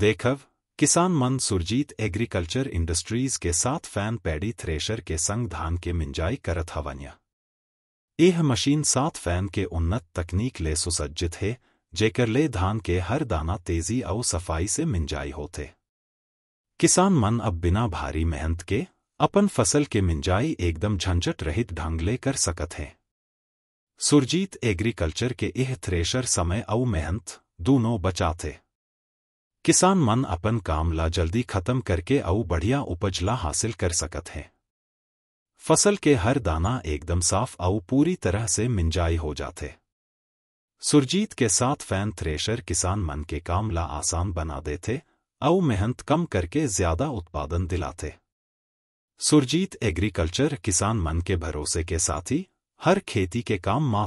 देखव किसान मन सुरजीत एग्रीकल्चर इंडस्ट्रीज के साथ फैन पैडी थ्रेशर के संग धान के मिंजाई करत हवनिया यह मशीन सात फैन के उन्नत तकनीक ले सुसज्जित है जेकर ले धान के हर दाना तेजी और सफाई से मिंजाई होते किसान मन अब बिना भारी मेहनत के अपन फसल के मिंजाई एकदम झंझट रहित ढंग ले कर सकत है सुरजीत एग्रीकल्चर के यह थ्रेशर समय और मेहनत दोनों बचाते किसान मन अपन काम ला जल्दी खत्म करके औ बढ़िया उपज ला हासिल कर सकत हैं फसल के हर दाना एकदम साफ अउ पूरी तरह से मिंजाई हो जाते सुरजीत के साथ फैन थ्रेशर किसान मन के काम ला आसान बना देते औ मेहनत कम करके ज्यादा उत्पादन दिलाते सुरजीत एग्रीकल्चर किसान मन के भरोसे के साथ ही हर खेती के काम मां